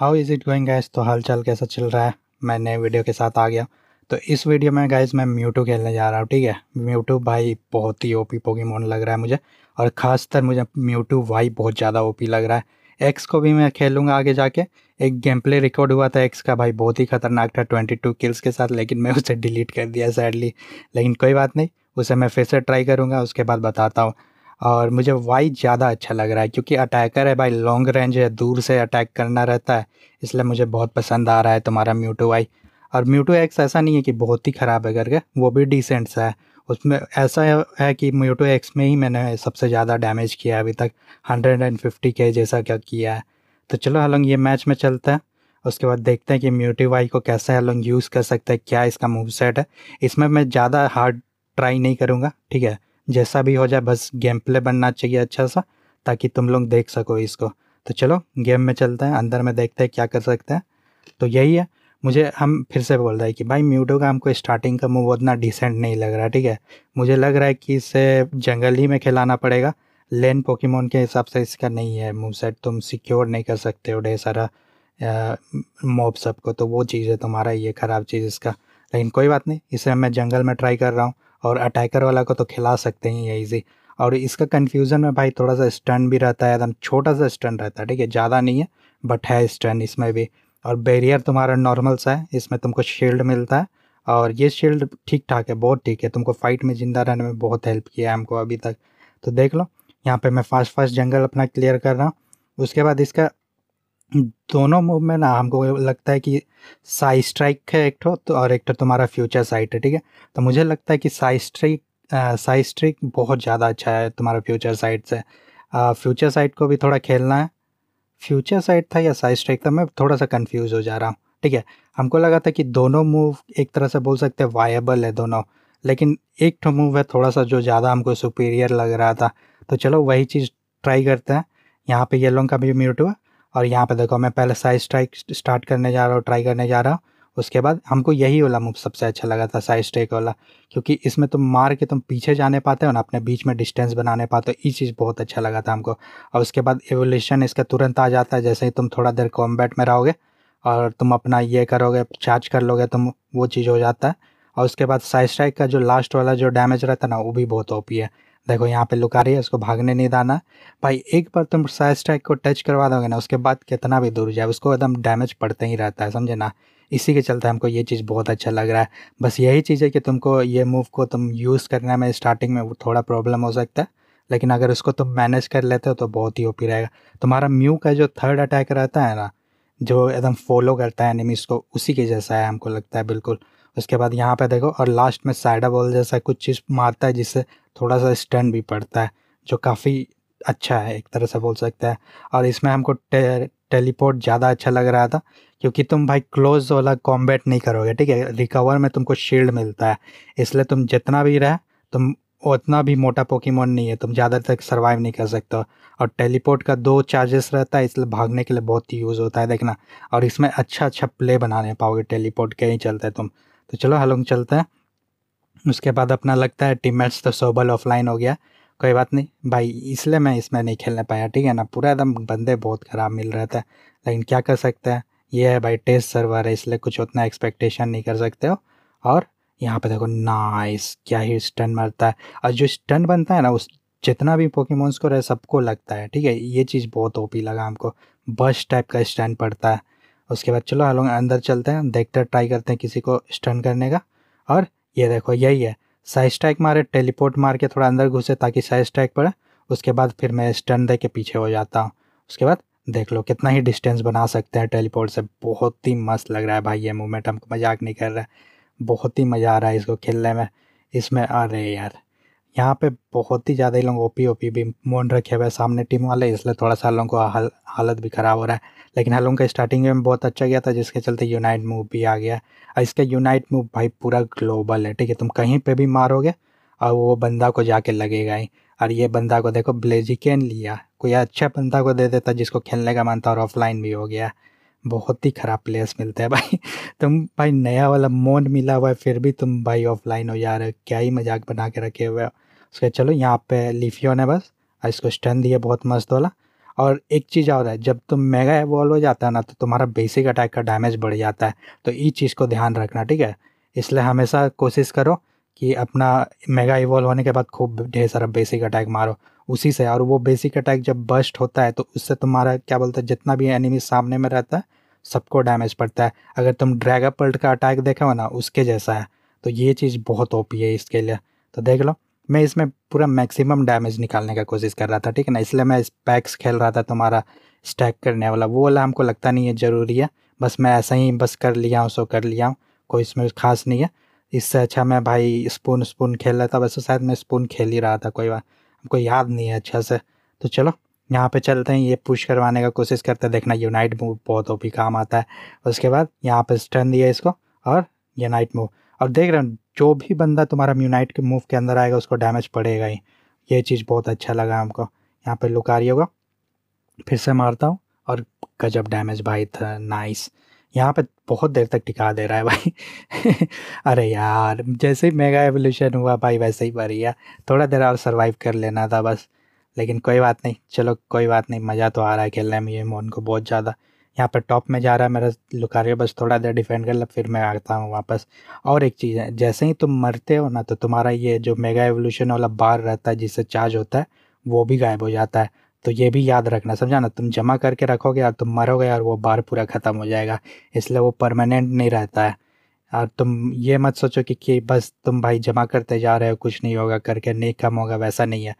how is it going guys तो हालचाल कैसा चल रहा है मैं नए वीडियो के साथ आ गया तो इस वीडियो में गैस मैं म्यूटू खेलने जा रहा हूँ ठीक है म्यूटू भाई बहुत ही ओपी मोन लग रहा है मुझे और ख़ासतर मुझे म्यूटू वाई बहुत ज़्यादा ओपी लग रहा है एक्स को भी मैं खेलूँगा आगे जाके एक गेम प्ले रिकॉर्ड हुआ था एक्स का भाई बहुत ही खतरनाक था ट्वेंटी टू किल्स के साथ लेकिन मैं उसे डिलीट कर दिया सैडली लेकिन कोई बात नहीं उसे मैं फिर से ट्राई करूँगा उसके बाद बताता हूँ और मुझे वाई ज़्यादा अच्छा लग रहा है क्योंकि अटैकर है भाई लॉन्ग रेंज है दूर से अटैक करना रहता है इसलिए मुझे बहुत पसंद आ रहा है तुम्हारा म्यूटो वाई और म्यूटो एक्स ऐसा नहीं है कि बहुत ही ख़राब है करके वो भी डिसेंट सा है उसमें ऐसा है कि म्यूटो एक्स में ही मैंने सबसे ज़्यादा डैमेज किया है अभी तक हंड्रेड एंड फिफ्टी के जैसा क्या किया है तो चलो हलोंग ये मैच में चलता है उसके बाद देखते हैं कि म्यूटो वाई को कैसे हलोंग यूज़ कर सकते हैं क्या इसका मूव सेट है इसमें मैं ज़्यादा हार्ड ट्राई नहीं करूँगा ठीक है जैसा भी हो जाए बस गेम प्ले बनना चाहिए अच्छा सा ताकि तुम लोग देख सको इसको तो चलो गेम में चलते हैं अंदर में देखते हैं क्या कर सकते हैं तो यही है मुझे हम फिर से बोल रहे हैं कि भाई म्यूटो का हमको स्टार्टिंग का मूव उतना डिसेंट नहीं लग रहा ठीक है मुझे लग रहा है कि इसे जंगल ही में खिलाना पड़ेगा लेन पोकेमोन के हिसाब से इसका नहीं है मूव सेट तुम सिक्योर नहीं कर सकते हो ढेर सारा मोब सबको तो वो चीज़ है तुम्हारा ये ख़राब चीज़ इसका लेकिन कोई बात नहीं इसे मैं जंगल में ट्राई कर रहा हूँ और अटैकर वाला को तो खिला सकते हैं ये ईजी और इसका कन्फ्यूज़न में भाई थोड़ा सा स्टन भी रहता है एकदम छोटा सा स्टन रहता है ठीक है ज़्यादा नहीं है बट है स्टन इसमें भी और बैरियर तुम्हारा नॉर्मल सा है इसमें तुमको शील्ड मिलता है और ये शील्ड ठीक ठाक है बहुत ठीक है तुमको फाइट में ज़िंदा रहने में बहुत हेल्प किया है हमको अभी तक तो देख लो यहाँ पे मैं फास्ट फास्ट जंगल अपना क्लियर कर रहा हूँ उसके बाद इसका दोनों मूव में ना हमको लगता है कि साई स्ट्राइक है एक ठो तो और एक तो तुम्हारा फ्यूचर साइट है ठीक है तो मुझे लगता है कि साई स्ट्राइक साई स्ट्रिक बहुत ज़्यादा अच्छा है तुम्हारा फ्यूचर साइट से फ्यूचर साइट को भी थोड़ा खेलना है फ्यूचर साइट था या साई स्ट्राइक था मैं थोड़ा सा कन्फ्यूज़ हो जा रहा हूँ ठीक है हमको लगा था कि दोनों मूव एक तरह से बोल सकते हैं वायबल है दोनों लेकिन एक ठो मूव है थोड़ा सा जो ज़्यादा हमको सुपीरियर लग रहा था तो चलो वही चीज़ ट्राई करते हैं यहाँ पे येलो का भी म्यूट हुआ और यहाँ पे देखो मैं पहले साइज स्ट्राइक स्टार्ट करने जा रहा हूँ ट्राई करने जा रहा हूँ उसके बाद हमको यही वाला मूव सबसे अच्छा लगा था साइड स्ट्राइक वाला क्योंकि इसमें तुम मार के तुम पीछे जाने पाते हो ना अपने बीच में डिस्टेंस बनाने पाते हो ये चीज़ बहुत अच्छा लगा था हमको और उसके बाद एवोल्यूशन इसका तुरंत आ जाता है जैसे ही तुम थोड़ा देर कॉम्बैट में रहोगे और तुम अपना ये करोगे चार्ज कर लोगे तुम वो चीज़ हो जाता है और उसके बाद साइड स्ट्राइक का जो लास्ट वाला जो डैमेज रहता है ना वो भी बहुत ओपी है देखो यहाँ पे लुका रही है उसको भागने नहीं दाना भाई एक बार तुम साइड स्ट्राइक को टच करवा दोगे ना उसके बाद कितना भी दूर जाए उसको एकदम डैमेज पड़ते ही रहता है समझे ना इसी के चलते हमको ये चीज़ बहुत अच्छा लग रहा है बस यही चीज़ है कि तुमको ये मूव को तुम यूज़ करने में स्टार्टिंग में थोड़ा प्रॉब्लम हो सकता है लेकिन अगर उसको तुम मैनेज कर लेते हो तो बहुत ही ओपी रहेगा तुम्हारा म्यू का जो थर्ड अटैक रहता है ना जो एकदम फॉलो करता है एनिमीज़ को उसी के जैसा है हमको लगता है बिल्कुल उसके बाद यहाँ पे देखो और लास्ट में साइडा बॉल जैसा कुछ चीज़ मारता है जिससे थोड़ा सा स्टन भी पड़ता है जो काफ़ी अच्छा है एक तरह से बोल सकते हैं और इसमें हमको टे, टेलीपोर्ट ज़्यादा अच्छा लग रहा था क्योंकि तुम भाई क्लोज वाला कॉम्बैट नहीं करोगे ठीक है रिकवर में तुमको शील्ड मिलता है इसलिए तुम जितना भी रहे तुम उतना भी मोटा पोकीमोन नहीं है तुम ज़्यादा तक सर्वाइव नहीं कर सकते और टेलीपोर्ट का दो चार्जेस रहता है इसलिए भागने के लिए बहुत ही यूज़ होता है देखना और इसमें अच्छा अच्छा प्ले बनाने पाओगे टेलीपोर्ट के ही चलते तुम तो चलो हलोंग चलते हैं उसके बाद अपना लगता है टीम मैच तो सोबल ऑफलाइन हो गया कोई बात नहीं भाई इसलिए मैं इसमें नहीं खेलने पाया ठीक है ना पूरा एकदम बंदे बहुत ख़राब मिल रहे थे लेकिन क्या कर सकते हैं ये है भाई टेस्ट सर्वर है इसलिए कुछ उतना एक्सपेक्टेशन नहीं कर सकते हो और यहाँ पे देखो नाइस क्या ही स्टन मरता है और जो स्टन बनता है ना उस जितना भी पोकेमोन्स को रहे सबको लगता है ठीक है ये चीज़ बहुत ओपी लगा हमको बस टाइप का स्टैंड पड़ता है उसके बाद चलो हम लोग अंदर चलते हैं देखते ट्राई करते हैं किसी को स्टन करने का और ये देखो यही है साइज स्ट्राइक मारे टेलीपोर्ट मार के थोड़ा अंदर घुसे ताकि साइज स्ट्राइक पड़े उसके बाद फिर मैं स्टन दे के पीछे हो जाता हूँ उसके बाद देख लो कितना ही डिस्टेंस बना सकते हैं टेलीपोर्ट से बहुत ही मस्त लग रहा है भाई ये मूवमेंट हमको मजाक नहीं कर रहा है बहुत ही मज़ा आ रहा है इसको खेलने में इसमें अरे यार यहाँ पे बहुत ही ज़्यादा लोग ओपी ओपी भी मोन रखे हुए सामने टीम वाले इसलिए थोड़ा सा लोगों को हाल हालत भी ख़राब हो रहा है लेकिन हलों का स्टार्टिंग में बहुत अच्छा गया था जिसके चलते यूनाइट मूव भी आ गया और इसका यूनाइट मूव भाई पूरा ग्लोबल है ठीक है तुम कहीं पर भी मारोगे और वो बंदा को जाके लगेगा ही और ये बंदा को देखो ब्लेजिकेन लिया कोई अच्छा बंदा को दे देता जिसको खेलने का मन था और ऑफलाइन भी हो गया बहुत ही ख़राब प्लेयर्स मिलते हैं भाई तुम भाई नया वाला मोन मिला हुआ है फिर भी तुम भाई ऑफलाइन हो यार क्या ही मजाक बना के रखे हुए हो उसके चलो यहाँ पे लिफियो ने बस इसको स्टन दिया बहुत मस्त वाला और एक चीज़ और है जब तुम मेगा एवॉल्व हो जाता है ना तो तुम्हारा बेसिक अटैक का डैमेज बढ़ जाता है तो ये चीज़ को ध्यान रखना ठीक है इसलिए हमेशा कोशिश करो कि अपना मेगा इवॉल्व होने के बाद खूब ढेर सारा बेसिक अटैक मारो उसी से और वो बेसिक अटैक जब बस्ट होता है तो उससे तुम्हारा क्या बोलते हैं जितना भी एनिमी सामने में रहता है सबको डैमेज पड़ता है अगर तुम ड्रैगा पल्ट का अटैक देखा हो ना उसके जैसा है तो ये चीज़ बहुत ओपी है इसके लिए तो देख लो मैं इसमें पूरा मैक्सिमम डैमेज निकालने का कोशिश कर रहा था ठीक है ना इसलिए मैं पैक्स खेल रहा था तुम्हारा स्टैक करने वाला वो वाला हमको लगता नहीं है ज़रूरी है बस मैं ऐसा ही बस कर लिया हूँ सो कर लिया हूँ कोई इसमें खास नहीं है इससे अच्छा मैं भाई स्पून स्पून खेल रहा था वैसे शायद मैं स्पून खेल ही रहा था कोई बात हमको याद नहीं है अच्छा से तो चलो यहाँ पे चलते हैं ये पुश करवाने का कोशिश करते हैं देखना यूनाइट मूव बहुत भी काम आता है उसके बाद यहाँ पे स्टर्न दिया इसको और यूनाइट मूव और देख रहे हो जो भी बंदा तुम्हारा यूनाइट के मूव के अंदर आएगा उसको डैमेज पड़ेगा ही ये चीज़ बहुत अच्छा लगा हमको यहाँ पर लुकारी होगा फिर से मारता हूँ और गजब डैमेज भाई था नाइस यहाँ पे बहुत देर तक टिका दे रहा है भाई अरे यार जैसे ही मेगा एवोल्यूशन हुआ भाई वैसे ही पर थोड़ा देर और सर्वाइव कर लेना था बस लेकिन कोई बात नहीं चलो कोई बात नहीं मज़ा तो आ रहा है खेलने में ये मोहन को बहुत ज़्यादा यहाँ पर टॉप में जा रहा है मेरा लुकारियो बस थोड़ा देर डिफेंड कर लो फिर मैं आता हूँ वापस और एक चीज़ है जैसे ही तुम मरते हो ना तो तुम्हारा ये जो मेगा एवोल्यूशन वाला बार रहता है जिससे चार्ज होता है वो भी गायब हो जाता है तो ये भी याद रखना समझा ना तुम जमा करके रखोगे और तुम मरोगे और वो बार पूरा ख़त्म हो जाएगा इसलिए वो परमानेंट नहीं रहता है और तुम ये मत सोचो कि, कि बस तुम भाई जमा करते जा रहे हो कुछ नहीं होगा करके नहीं कम होगा वैसा नहीं है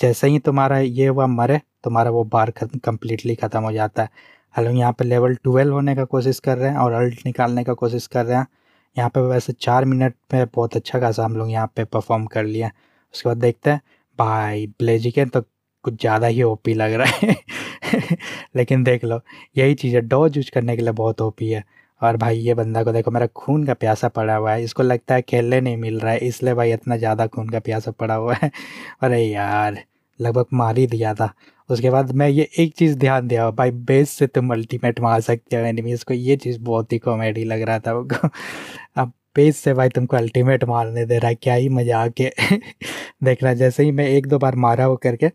जैसे ही तुम्हारा ये हुआ मरे तुम्हारा वो बार खत्म कम्प्लीटली ख़त्म हो जाता है हम लोग यहाँ पर लेवल ट्वेल्व होने का कोशिश कर रहे हैं और अल्ट निकालने का कोशिश कर रहे हैं यहाँ पे वैसे चार मिनट में बहुत अच्छा खासा हम लोग यहाँ पे परफॉर्म कर लिया उसके बाद देखते हैं भाई ब्लेजिकेन तो कुछ ज़्यादा ही ओपी लग रहा है लेकिन देख लो यही चीज़ है डॉज यूज करने के लिए बहुत ओपी है और भाई ये बंदा को देखो मेरा खून का प्यासा पड़ा हुआ है इसको लगता है खेलने नहीं मिल रहा है इसलिए भाई इतना ज़्यादा खून का प्यासा पड़ा हुआ है अरे यार लगभग मार ही दिया था उसके बाद मैं ये एक चीज़ ध्यान दिया भाई बेस से तुम अल्टीमेट मार सकते हो एनिमी को ये चीज़ बहुत ही कॉमेडी लग रहा था उनको अब बेस से भाई तुमको अल्टीमेट मारने दे रहा है क्या ही मजा आके देखना जैसे ही मैं एक दो बार मारा वो करके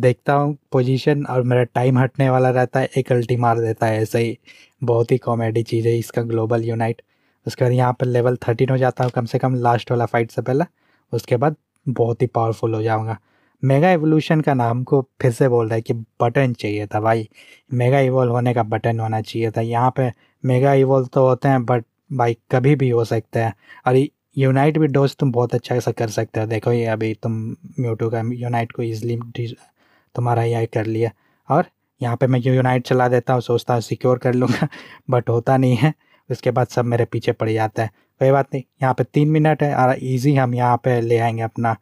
देखता हूँ पोजीशन और मेरा टाइम हटने वाला रहता है एक अल्टी मार देता है ऐसे ही बहुत ही कॉमेडी चीज़ है इसका ग्लोबल यूनाइट उसके बाद यहाँ पर लेवल थर्टीन हो जाता हूँ कम से कम लास्ट वाला फाइट से पहले उसके बाद बहुत ही पावरफुल हो जाऊँगा मेगा एवोल्यूशन का नाम को फिर से बोल रहा है कि बटन चाहिए था भाई मेगा इवोल्व होने का बटन होना चाहिए था यहाँ पे मेगा इवोल्व तो होते हैं बट भाई कभी भी हो सकते हैं और यूनाइट भी डोज तुम बहुत अच्छा सा कर सकते हो देखो ये अभी तुम म्यूटो का यूनाइट को ईजिली तुम्हारा ये कर लिया और यहाँ पे मैं यूनाइट चला देता हूँ सोचता हूँ सिक्योर कर लूँगा बट होता नहीं है उसके बाद सब मेरे पीछे पड़ जाता है कोई बात नहीं यहाँ पे तीन मिनट है और ईजी हम यहाँ पे ले आएंगे अपना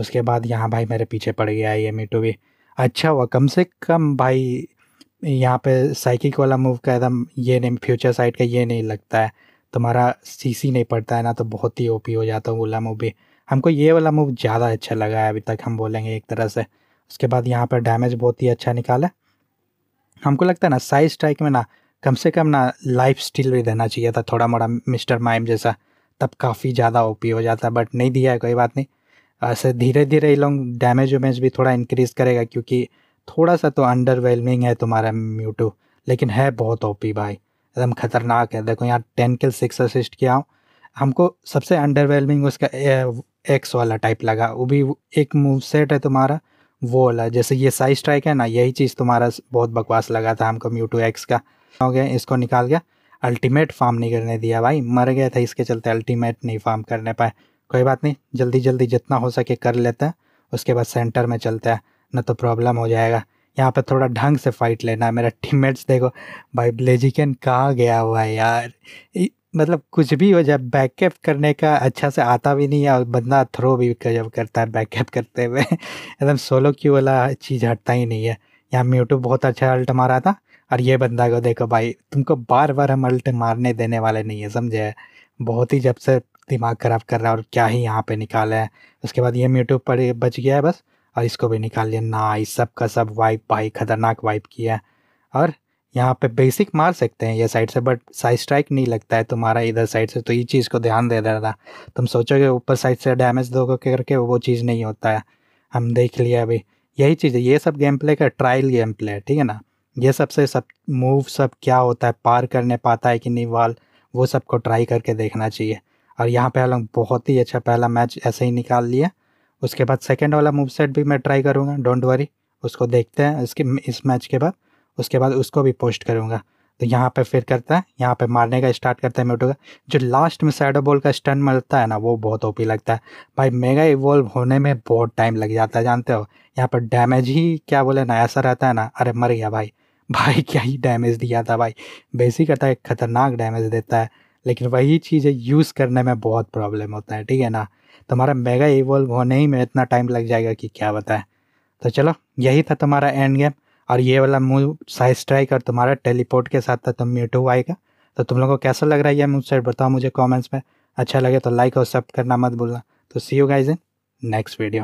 उसके बाद यहाँ भाई मेरे पीछे पड़ गया ये मीटो भी अच्छा हुआ कम से कम भाई यहाँ पे साइकिक वाला मूव का एकदम ये नहीं फ्यूचर साइड का ये नहीं लगता है तुम्हारा सीसी नहीं पड़ता है ना तो बहुत ही ओपी हो जाता है वाला मूव भी हमको ये वाला मूव ज़्यादा अच्छा लगा है अभी तक हम बोलेंगे एक तरह से उसके बाद यहाँ पर डैमेज बहुत ही अच्छा निकाला हमको लगता है ना साइज स्ट्राइक में ना कम से कम ना लाइफ स्टिल भी देना चाहिए था थोड़ा मोड़ा मिस्टर माइम जैसा तब काफ़ी ज़्यादा ओपी हो जाता है बट नहीं दिया है कोई बात नहीं ऐसे धीरे धीरे ये लोग डैमेज वैमेज भी थोड़ा इंक्रीज़ करेगा क्योंकि थोड़ा सा तो अंडरवेलमिंग है तुम्हारा म्यूटू लेकिन है बहुत ओपी भाई एकदम खतरनाक है देखो यहाँ टेन किल सिक्स असिस्ट किया हूँ हमको सबसे अंडरवेलमिंग उसका एक्स वाला टाइप लगा वो भी एक मूव सेट है तुम्हारा वो वाला जैसे ये साइज स्ट्राइक है ना यही चीज़ तुम्हारा बहुत बकवास लगा था हमको म्यू टू एक्स का हो गया इसको निकाल गया अल्टीमेट फार्म नहीं करने दिया भाई मर गया था इसके चलते अल्टीमेट नहीं फार्म करने पाए कोई बात नहीं जल्दी जल्दी जितना हो सके कर लेते हैं उसके बाद सेंटर में चलते हैं न तो प्रॉब्लम हो जाएगा यहाँ पे थोड़ा ढंग से फाइट लेना है मेरा टीममेट्स देखो भाई ब्लेजिकन कहाँ गया हुआ है यार मतलब कुछ भी हो जाए बैकअप करने का अच्छा से आता भी नहीं है और बंदा थ्रो भी जब करता है बैकअप करते हुए एकदम सोलो क्यू वाला चीज़ हटता ही नहीं है यहाँ म्यूट्यूब बहुत अच्छा अल्ट मारा था और ये बंदा को देखो भाई तुमको बार बार हम अल्ट मारने देने वाले नहीं है समझे बहुत ही जब से दिमाग ख़राब कर रहा है और क्या ही यहाँ पे निकाला है उसके बाद ये म्यूट्यूब पर बच गया है बस और इसको भी निकाल लिया नाइस सब का सब वाइप भाई खतरनाक वाइप किया और यहाँ पे बेसिक मार सकते हैं ये साइड से बट साइड स्ट्राइक नहीं लगता है तुम्हारा इधर साइड से तो ये चीज़ को ध्यान दे देना था तुम सोचोगे ऊपर साइड से डैमेज दोगे करके वो चीज़ नहीं होता है हम देख लिया अभी यही चीज़ है ये सब गेम प्ले का ट्रायल गेम प्ले है ठीक है ना ये सब से सब मूव सब क्या होता है पार करने पाता है कि नहीं वाल वो सबको ट्राई करके देखना चाहिए और यहाँ पे हम लोग बहुत ही अच्छा पहला मैच ऐसे ही निकाल लिया उसके बाद सेकेंड वाला मूव सेट भी मैं ट्राई करूँगा डोंट वरी उसको देखते हैं इसके इस मैच के बाद उसके बाद उसको भी पोस्ट करूँगा तो यहाँ पे फिर करता है यहाँ पे मारने का स्टार्ट करता है मेटो का जो लास्ट में साइडो बॉल का स्टन मिलता है ना वो बहुत ओपी लगता है भाई मेगा इवॉल्व होने में बहुत टाइम लग जाता है जानते हो यहाँ पर डैमेज ही क्या बोले ना ऐसा रहता है ना अरे मर गया भाई भाई क्या ही डैमेज दिया था भाई बेसिक अटैक खतरनाक डैमेज देता है लेकिन वही चीज़ें यूज़ करने में बहुत प्रॉब्लम होता है ठीक है ना तुम्हारा मेगा इवॉल्व होने ही में इतना टाइम लग जाएगा कि क्या बताएं तो चलो यही था तुम्हारा एंड गेम और ये वाला मूव साइज स्ट्राइक और तुम्हारा टेलीपोर्ट के साथ था तो तुम म्यूटो आएगा तो तुम लोगों को कैसा लग रहा है ये मुझसे बताओ मुझे कमेंट्स में अच्छा लगे तो लाइक और सब करना मत भूलना तो see you guys in next video